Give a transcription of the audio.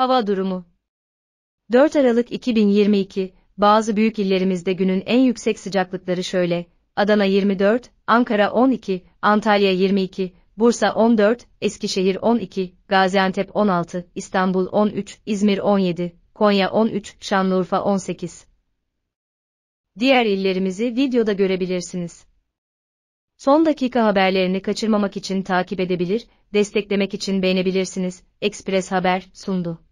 Hava durumu 4 Aralık 2022 Bazı büyük illerimizde günün en yüksek sıcaklıkları şöyle: Adana 24, Ankara 12, Antalya 22, Bursa 14, Eskişehir 12, Gaziantep 16, İstanbul 13, İzmir 17, Konya 13, Şanlıurfa 18. Diğer illerimizi videoda görebilirsiniz. Son dakika haberlerini kaçırmamak için takip edebilir, desteklemek için beğenebilirsiniz. Ekspres Haber sundu.